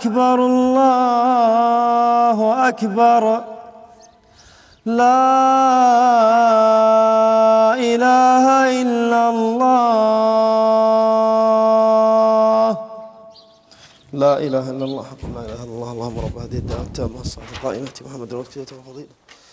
أكبر الله أكبر لا إله إلا الله لا إله إلا الله حق لا إله إلا الله اللهم رب هذه الدعوة التامة الصلاة القائمة محمد رسول الله